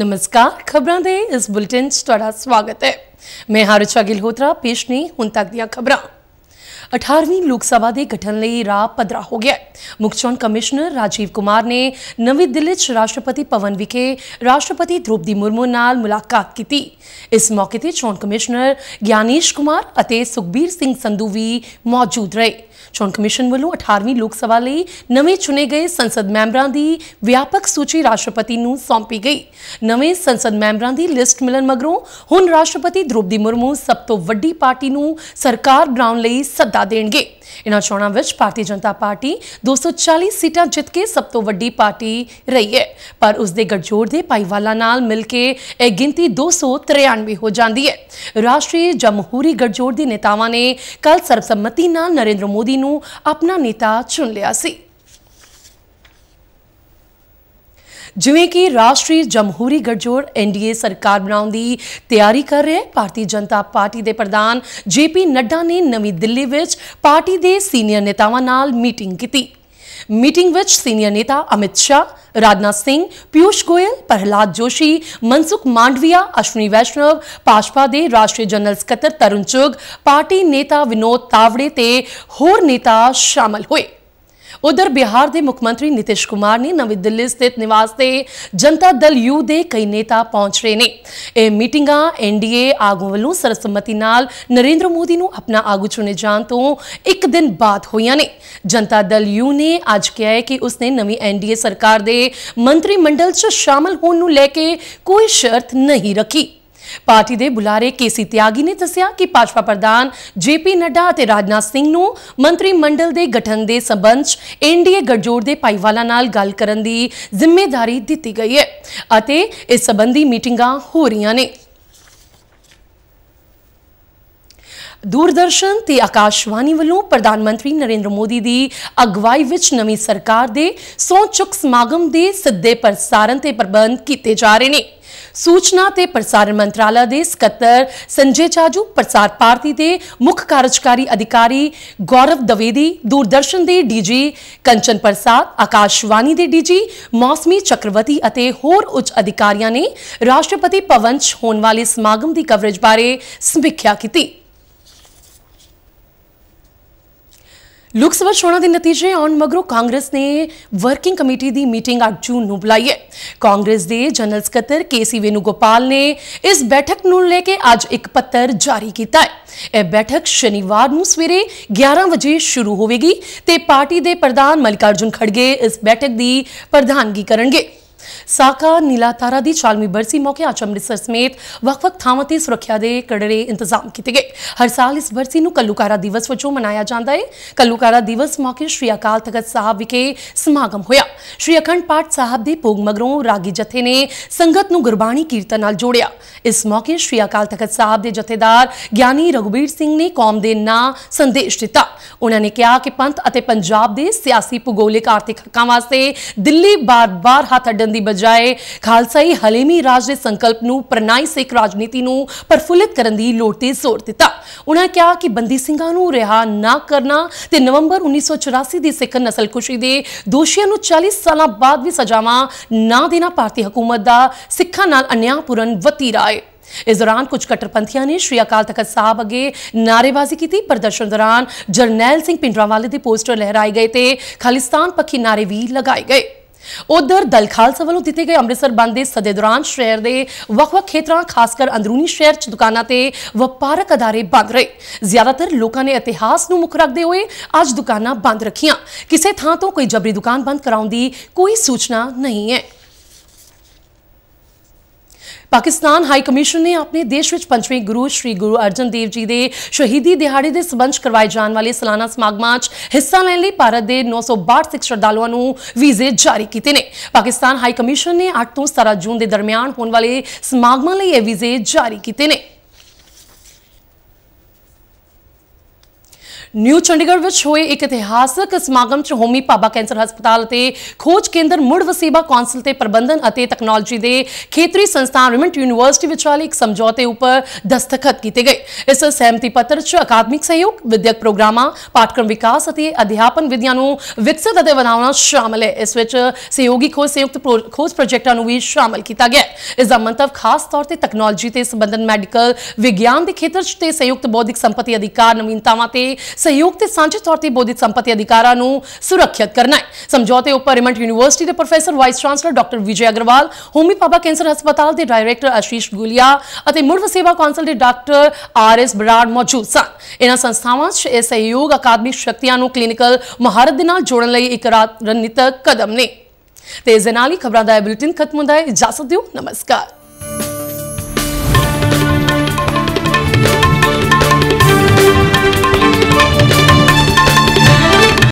ਨਮਸਕਾਰ ਖਬਰਾਂ ਦੇ ਇਸ ਬੁਲੇਟਿਨ 'ਚ ਤੁਹਾਡਾ ਸਵਾਗਤ ਹੈ ਮੈਂ ਹਰਿਚਾ ਗਿਲਹੋਤਰਾ ਪੇਸ਼ ਨੇ ਹੁਣ ਤੱਕ ਦੀਆਂ ਖਬਰਾਂ 18ਵੀਂ ਲੋਕ ਸਭਾ ਦੇ ਗਠਨ ਲਈ ਰਾਹ ਪਧਰਾ ਹੋ ਗਿਆ ਮੁੱਖ ਚੋਣ ਕਮਿਸ਼ਨਰ ਰਾਜੀਵ ਕੁਮਾਰ ਨੇ ਨਵੀਂ ਦਿੱਲੀ 'ਚ ਰਾਸ਼ਟਰਪਤੀ ਭਵਨ ਵਿਖੇ ਰਾਸ਼ਟਰਪਤੀ ਦ੍ਰੋਪਦੀ ਮੁਰਮੂ ਨਾਲ ਮੁਲਾਕਾਤ ਕੀਤੀ ਇਸ ਮੌਕੇ ਤੇ ਚੋਣ ਕਮਿਸ਼ਨਰ ਗਿਆਨੀਸ਼ ਕੁਮਾਰ ਅਤੇ ਸੁਖਬੀਰ ਸਿੰਘ ਸੰਧੂ ਵੀ ਮੌਜੂਦ ਰਹੇ ਚੋਣ ਕਮਿਸ਼ਨ ਵੱਲੋਂ 18ਵੀਂ ਲੋਕ ਸਭਾ ਲਈ ਨਵੇਂ ਚੁਣੇ ਗਏ ਸੰਸਦ ਮੈਂਬਰਾਂ ਦੀ ਵਿਆਪਕ ਸੂਚੀ ਰਾਸ਼ਟਰਪਤੀ ਨੂੰ ਸੌਂਪੀ ਗਈ ਨਵੇਂ ਸੰਸਦ ਮੈਂਬਰਾਂ ਦੀ ਲਿਸਟ ਮਿਲਣ ਮਗਰੋਂ ਹੁਣ ਰਾਸ਼ਟਰਪਤੀ ਦ੍ਰੋਪਦੀ ਮੁਰਮੂ ਸਭ ਤੋਂ ਵੱਡੀ ਪਾਰਟੀ ਨੂੰ ਸਰਕਾਰ ਬਣਾਉਣ ਲਈ ਸੱਦਾ ਦੇਣਗੇ ਇਨ੍ਹਾਂ ਚੋਣਾਂ ਵਿੱਚ ਭਾਰਤੀ ਜਨਤਾ ਪਾਰਟੀ 240 ਸੀਟਾਂ ਜਿੱਤ ਕੇ ਸਭ ਤੋਂ ਵੱਡੀ ਪਾਰਟੀ ਰਹੀ ਹੈ ਪਰ ਉਸ ਦੇ ਗੜਜੋੜ ਦੇ ਪਾਈਵਾਲਾ ਨਾਲ ਮਿਲ ਕੇ ਇਹ ਗਿਣਤੀ 293 ਹੋ ਜਾਂਦੀ ਹੈ ਰਾਸ਼ਟਰੀ ਜਮਹੂਰੀ ਗੜਜੋੜ ਦੇ ਨੇਤਾਵਾਂ ਨੇ ਕੱਲ ਸਰਬਸੰਮਤੀ ਨਾਲ ਨਰਿੰਦਰ ਮੋਦੀ ਮੋਦੀ ਨੂੰ ਆਪਣਾ ਨੇਤਾ ਚੁਣ ਲਿਆ ਸੀ ਜਿਵੇਂ ਕਿ ਰਾਸ਼ਟਰੀ ਜਮਹੂਰੀ ਗਠਜੋੜ ਐਨਡੀਏ ਸਰਕਾਰ ਬਣਾਉਣ ਦੀ ਤਿਆਰੀ ਕਰ ਹੈ ਭਾਰਤੀ ਜਨਤਾ ਪਾਰਟੀ ਦੇ ਪ੍ਰਧਾਨ ਜੇਪੀ ਨੱਡਾ ਨੇ ਨਵੀਂ ਦਿੱਲੀ ਵਿੱਚ ਪਾਰਟੀ ਦੇ ਸੀਨੀਅਰ ਨੇਤਾਵਾਂ ਨਾਲ ਮੀਟਿੰਗ ਕੀਤੀ ਮੀਟਿੰਗ ਵਿੱਚ ਸੀਨੀਅਰ ਨੇਤਾ ਅਮਿਤ ਸ਼ਾਹ राजनाथ सिंह पीयूष गोयल प्रहलाद जोशी मनसुख मांडविया अश्विनी वैष्णव ਭਾਜਪਾ ਦੇ ਰਾਸ਼ਟਰੀ ਜਨਰਲ ਸਕੱਤਰ ਤਰੁਣ ਚੁਗ ਪਾਰਟੀ ਨੇਤਾ ਵਿਨੋਦ ਤਾਵੜੇ ਤੇ ਹੋਰ ਨੇਤਾ ਸ਼ਾਮਲ ਹੋਏ ਉਧਰ ਬਿਹਾਰ ਦੇ ਮੁੱਖ ਮੰਤਰੀ ਨਿਤਿਸ਼ ਕੁਮਾਰ ਨੇ ਨਵੀਂ ਦਿੱਲੀ ਸਥਿਤ ਨਿਵਾਸ ਤੇ ਜਨਤਾ ਦਲ ਯੂ ਦੇ ਕਈ ਨੇਤਾ ਪਹੁੰਚ ਰਹੇ ਨੇ ਇਹ ਮੀਟਿੰਗਾਂ ਐਨਡੀਏ ਆਗੂ ਵੱਲੋਂ ਸਰਸਮਤੀ ਨਾਲ ਨਰਿੰਦਰ ਮੋਦੀ ਨੂੰ ਆਪਣਾ ਆਗੂ ਚੁਣੇ ਜਾਣ ਤੋਂ ਇੱਕ ਦਿਨ ਬਾਅਦ ਹੋਈਆਂ ਨੇ ਜਨਤਾ ਦਲ ਯੂ ਨੇ ਅੱਜ ਕਿਹਾ ਹੈ ਕਿ ਉਸਨੇ ਨਵੀਂ ਐਨਡੀਏ ਸਰਕਾਰ ਦੇ ਮੰਤਰੀ ਮੰਡਲ 'ਚ ਸ਼ਾਮਲ ਹੋਣ ਨੂੰ ਲੈ ਕੇ ਕੋਈ ਸ਼ਰਤ ਨਹੀਂ ਰੱਖੀ ਪਾਰਟੀ ਦੇ ਬੁਲਾਰੇ ਕੇਸੀ ਤਿਆਗੀ ਨੇ ਦੱਸਿਆ ਕਿ ਭਾਜਪਾ ਪ੍ਰਧਾਨ ਜੀਪੀ ਨੱਡਾ ਅਤੇ ਰਾਜਨਾਥ ਸਿੰਘ ਨੂੰ ਮੰਤਰੀ ਮੰਡਲ ਦੇ ਗਠਨ ਦੇ ਸਬੰਧ 'ਚ ਐਨਡੀਏ ਗੜਜੋੜ ਦੇ ਪਾਈਵਾਲਾ ਨਾਲ ਗੱਲ ਕਰਨ ਦੀ ਜ਼ਿੰਮੇਵਾਰੀ ਦਿੱਤੀ ਗਈ ਹੈ ਅਤੇ ਇਸ ਸੰਬੰਧੀ ਮੀਟਿੰਗਾਂ ਹੋ ਰਹੀਆਂ ਨੇ ਦੂਰਦਰਸ਼ਨ ਤੇ ਆਕਾਸ਼ਵਾਨੀ ਵੱਲੋਂ ਪ੍ਰਧਾਨ ਮੰਤਰੀ ਨਰਿੰਦਰ ਮੋਦੀ ਦੀ ਅਗਵਾਈ ਵਿੱਚ ਨਵੀਂ ਸਰਕਾਰ ਦੇ ਸੌ ਚੁੱਕ ਸਮਾਗਮ ਦੇ ਸਿੱਧੇ ਪ੍ਰਸਾਰਣ ਤੇ ਪ੍ਰਬੰਧ ਕੀਤੇ ਜਾ ਰਹੇ ਨੇ ਸੂਚਨਾ ਤੇ ਪ੍ਰਸਾਰਣ ਮੰਤਰਾਲਾ ਦੇ ਸਕੱਤਰ ਸੰਜੇ ਚਾਜੂ ਪ੍ਰਸਾਰ ਭਾਰਤੀ ਦੇ ਮੁੱਖ ਕਾਰਜਕਾਰੀ ਅਧਿਕਾਰੀ ਗੌਰਵ ਦਵੇਦੀ ਦੂਰਦਰਸ਼ਨ ਦੇ ਡੀਜੀ ਕੰਚਨ ਪ੍ਰਸਾਦ ਆਕਾਸ਼ਵਾਨੀ ਦੇ ਡੀਜੀ ਮੌਸਮੀ ਚੱਕਰਵਰਤੀ ਅਤੇ ਹੋਰ ਉੱਚ ਅਧਿਕਾਰੀਆਂ ਨੇ ਰਾਸ਼ਟਰਪਤੀ ਭਵਨ 'ਚ ਹੋਣ ਵਾਲੇ ਸਮਾਗਮ ਦੀ ਕਵਰੇਜ ਬਾਰੇ ਸਮੀਖਿਆ ਕੀਤੀ ਲੋਕ ਸਭਾ ਚੋਣਾਂ ਦੇ ਨਤੀਜੇ ਆਉਣ ਮਗਰੋਂ ਕਾਂਗਰਸ ਨੇ ਵਰਕਿੰਗ ਕਮੇਟੀ ਦੀ ਮੀਟਿੰਗ 8 ਜੂਨ ਨੂੰ ਬੁਲਾਈ ਹੈ ਕਾਂਗਰਸ ਦੇ ਜਨਰਲ ਸਕੱਤਰ ਕੇਸੀ ਗੋਪਾਲ ਨੇ ਇਸ ਬੈਠਕ ਨੂੰ ਲੈ ਕੇ ਅੱਜ ਇੱਕ ਪੱਤਰ ਜਾਰੀ ਕੀਤਾ ਹੈ ਇਹ ਬੈਠਕ ਸ਼ਨੀਵਾਰ ਨੂੰ ਸਵੇਰੇ 11 ਵਜੇ ਸ਼ੁਰੂ ਹੋਵੇਗੀ ਤੇ ਪਾਰਟੀ ਦੇ ਪ੍ਰਧਾਨ ਮਲਕਾਰਜੁਨ ਖੜਗੇ ਇਸ ਬੈਠਕ ਦੀ ਪ੍ਰਧਾਨਗੀ ਕਰਨਗੇ ਸਾਕਾ ਨੀਲਾ ਤਾਰਾ ਦੀ ਚਾਲਮੀ ਬਰਸੀ ਮੌਕੇ ਅੱਜ ਅੰਮ੍ਰਿਤਸਰ ਸਮੇਤ ਵੱਖ-ਵੱਖ ਥਾਵਾਂ ਤੇ ਸੁਰੱਖਿਆ ਦੇ ਕੜੜੇ ਇੰਤਜ਼ਾਮ ਕੀਤੇ ਗਏ ਹਰ ਸਾਲ ਇਸ ਬਰਸੀ ਨੂੰ ਕੱਲੂਕਾਰਾ ਦਿਵਸ ਵਜੋਂ ਮਨਾਇਆ ਜਾਂਦਾ ਹੈ ਕੱਲੂਕਾਰਾ ਦਿਵਸ ਮੌਕੇ ਸ਼੍ਰੀ ਅਕਾਲ ਤਖਤ ਸਾਹਿਬ ਵਿਖੇ ਸਮਾਗਮ ਹੋਇਆ ਸ਼੍ਰੀ ਅਖੰਡ ਪਾਠ ਸਾਹਿਬ ਦੇ ਭੋਗ ਮਗਰੋਂ ਰਾਗੀ ਜਥੇ ਨੇ ਸੰਗਤ ਨੂੰ ਗੁਰਬਾਣੀ ਕੀਰਤਨ ਨਾਲ ਜੋੜਿਆ ਇਸ ਮੌਕੇ ਸ਼੍ਰੀ ਅਕਾਲ ਤਖਤ ਸਾਹਿਬ ਦੇ ਜਥੇਦਾਰ ਗਿਆਨੀ ਰਗਵੀਰ ਸਿੰਘ ਨੇ ਕੌਮ ਦੇ ਨਾਂ ਸੰਦੇਸ਼ ਦਿੱਤਾ ਉਹਨਾਂ ਨੇ ਕਿਹਾ ਕਿ ਪੰਥ ਅਤੇ ਪੰਜਾਬ ਦੇ ਸਿਆਸੀ ਭੂਗੋਲਿਕ ਆਰਥਿਕ ਹੱਕਾਂ ਵਾਸਤੇ ਦਿੱਲੀ ਬਾਰ-ਬਾਰ ਹੱਥ ਅੱਡਣ ਦੀ ਬਜਾਏ ਖਾਲਸਾਈ ਹਲੇਮੀ ਰਾਜ ਦੇ ਸੰਕਲਪ ਨੂੰ ਪ੍ਰਣਾਈ ਸਿੱਖ ਰਾਜਨੀਤੀ ਨੂੰ ਪਰਫੁੱਲਿਤ ਕਰਨ ਦੀ ਲੋੜ ਤੇ ਜ਼ੋਰ ਦਿੱਤਾ ਉਹਨਾਂ ਕਿਹਾ ਕਿ ਬੰਦੀ ਸਿੰਘਾਂ ਨੂੰ ਰਿਹਾ ਨਾ ਕਰਨਾ ਤੇ ਨਵੰਬਰ 1984 ਦੀ ਸਿੱਖ ਨਸਲਕੁਸ਼ੀ ਦੇ ਦੋਸ਼ੀਆਂ ਨੂੰ 40 ਸਾਲਾਂ ਬਾਅਦ ਵੀ ਸਜ਼ਾਵਾਂ ਨਾ ਦੇਣਾ ਭਾਰਤੀ ਹਕੂਮਤ ਦਾ ਸਿੱਖਾਂ ਨਾਲ ਅਨਿਆਪੂਰਨ ਵਤੀਰਾ ਹੈ ਇਸ ਦੌਰਾਨ ਕੁਝ ਕਟਰਪੰਥੀਆਂ ਨੇ ਸ਼੍ਰੀ ਅਕਾਲ ਤਖਤ ਸਾਹਿਬ ਅਗੇ ਨਾਰੇਬਾਜ਼ੀ ਕੀਤੀ ਪ੍ਰਦਰਸ਼ਨ ਦੌਰਾਨ ਜਰਨੈਲ ਸਿੰਘ ਪਿੰਡਰਾਵਾਲੇ ਦੇ ਪੋਸਟਰ ਲਹਿਰਾਏ ਗਏ ਤੇ ਖਾਲਿਸਤਾਨ ਪੱਖੀ ਨਾਰੇ ਵੀ ਲਗਾਏ ਗਏ ਉਧਰ ਦਲ ਖਾਲਸਾ ਵੱਲੋਂ ਦਿੱਤੇ ਗਏ ਅੰਮ੍ਰਿਤਸਰ ਬੰਦ ਦੇ ਸਦੇ ਦੌਰਾਨ ਸ਼ਹਿਰ ਦੇ ਵੱਖ-ਵੱਖ ਖੇਤਰਾਂ ਖਾਸ ਕਰ ਅੰਦਰੂਨੀ ਸ਼ਹਿਰ 'ਚ ਦੁਕਾਨਾਂ ਤੇ ਵਪਾਰਕ ਅਦਾਰੇ ਬੰਦ ਰਹੇ ਜ਼ਿਆਦਾਤਰ ਲੋਕਾਂ ਨੇ ਇਤਿਹਾਸ ਨੂੰ ਮੁੱਖ ਰੱਖਦੇ ਹੋਏ ਅੱਜ ਦੁਕਾਨਾਂ ਬੰਦ ਰੱਖੀਆਂ ਕਿਸੇ ਥਾਂ ਤੋਂ ਕੋਈ ਜਬਰੀ ਦੁਕਾਨ ਬੰਦ ਕਰਾਉਣ ਦੀ ਕੋਈ ਸੂਚਨਾ ਨਹੀਂ ਹੈ ਪਾਕਿਸਤਾਨ ਹਾਈ ਕਮਿਸ਼ਨ ਨੇ ਆਪਣੇ ਦੇਸ਼ ਵਿੱਚ ਪੰਜਵੇਂ ਗੁਰੂ ਸ੍ਰੀ ਗੁਰੂ ਅਰਜਨ ਦੇਵ ਜੀ ਦੇ ਸ਼ਹੀਦੀ ਦਿਹਾੜੇ ਦੇ ਸਬੰਧ ਕਰਵਾਏ ਜਾਣ ਵਾਲੇ ਸਾਲਾਨਾ ਸਮਾਗਮਾਂ 'ਚ ਹਿੱਸਾ ਲੈਣ ਲਈ ਭਾਰਤ ਦੇ 962 ਸਿੱਖ ਸ਼ਰਧਾਲੂਆਂ ਨੂੰ ਵੀਜ਼ੇ ਜਾਰੀ ਕੀਤੇ ਨੇ ਪਾਕਿਸਤਾਨ ਹਾਈ ਕਮਿਸ਼ਨ ਨੇ 8 ਤੋਂ 17 ਜੂਨ ਦੇ ਦਰਮਿਆਨ ਹੋਣ ਵਾਲੇ ਸਮਾਗਮਾਂ ਲਈ ਇਹ ਵੀਜ਼ੇ ਜਾਰੀ ਕੀਤੇ ਨੇ ਨਿਊ ਚੰਡੀਗੜ੍ਹ ਵਿੱਚ ਹੋਏ ਇੱਕ ਇਤਿਹਾਸਕ ਸਮਾਗਮ 'ਚ ਹੋਮੀ ਪਾਬਾ ਕੈਂਸਰ ਹਸਪਤਾਲ ਤੇ ਖੋਜ ਕੇਂਦਰ ਮੁੜ ਵਸੀਬਾ ਕੌਂਸਲ ਤੇ ਪ੍ਰਬੰਧਨ ਅਤੇ ਟੈਕਨੋਲੋਜੀ ਦੇ ਖੇਤਰੀ ਸੰਸਥਾਨ ਰਿਮਟ ਯੂਨੀਵਰਸਿਟੀ ਵਿਚਾਲੇ ਇੱਕ ਸਮਝੌਤੇ ਉੱਪਰ ਦਸਤਖਤ ਕੀਤੇ ਗਏ ਇਸ ਸਹਿਮਤੀ ਪੱਤਰ 'ਚ ਅਕਾਦਮਿਕ ਸਹਿਯੋਗ ਵਿਦਿਅਕ ਪ੍ਰੋਗਰਾਮਾਂ ਪਾਠਕ੍ਰਮ ਵਿਕਾਸ ਅਤੇ ਅਧਿਆਪਨ ਵਿਧੀਆਂ ਨੂੰ ਵਿਕਸਿਤ ਅਤੇ ਵਧਾਉਣਾ ਸ਼ਾਮਲ ਹੈ ਇਸ ਵਿੱਚ ਸਹਿਯੋਗੀ ਖੋਜ ਸੰਯੁਕਤ ਖੋਜ ਪ੍ਰੋਜੈਕਟਾਂ ਨੂੰ ਵੀ ਸ਼ਾਮਲ ਕੀਤਾ ਗਿਆ ਇਸ ਦਾ ਮੰਤਵ ਖਾਸ ਤੌਰ ਤੇ ਟੈਕਨੋਲੋਜੀ ਤੇ ਸੰਬੰਧਨ ਮੈਡੀਕਲ ਵਿਗਿਆਨ ਦੇ ਖੇਤਰ 'ਚ ਤੇ ਸੰਯੁਕਤ ਬੌਧਿਕ ਸੰਪਤੀ ਅਧਿਕਾਰ ਨਵੀਨਤਾਵਾਂ ਤੇ ਸਹਿਯੋਗ ਤੇ ਸਾਂਝੇ ਤੌਰ ਤੇ ਬੋਧਿਤ ਸੰਪਤੀ ਅਧਿਕਾਰਾਂ ਨੂੰ ਸੁਰੱਖਿਅਤ ਕਰਨਾ ਹੈ ਸਮਝੌਤੇ ਉੱਪਰ ਰਿਮੰਟ ਯੂਨੀਵਰਸਿਟੀ ਦੇ professor vice chancellor doctor Vijay Agarwal Homi Bhabha cancer ਹਸਪਤਾਲ ਦੇ ਡਾਇਰੈਕਟਰ ਅਸ਼ੀਸ਼ ਗੁਲੀਆ ਅਤੇ ਮੁਰਵ ਸੇਵਾ ਕੌਂਸਲ ਦੇ ਡਾਕਟਰ ਆਰ ਐਸ ਬਰਾੜ ਮੌਜੂਦ ਸਨ ਇਹਨਾਂ ਸੰਸਥਾਵਾਂ 'ਚ ਇਹ ਸਹਿਯੋਗ ਅਕਾਦਮਿਕ ਸ਼ਕਤੀਆਂ ਨੂੰ ਕਲੀਨਿਕਲ ਮਹਾਰਤ ਦੇ ਨਾਲ ਜੋੜਨ ਲਈ ਇੱਕ ਰਣਨੀਤਕ ਕਦਮ ਨੇ ਤੇ ਇਸ ਨਾਲ ਹੀ ਖਬਰਾਂ ਦਾ ਬੁਲੇਟਿਨ ਖਤਮ ਹੁੰਦਾ ਹੈ ਇਜਾਜ਼ਤ ਦਿਓ ਨਮਸਕਾਰ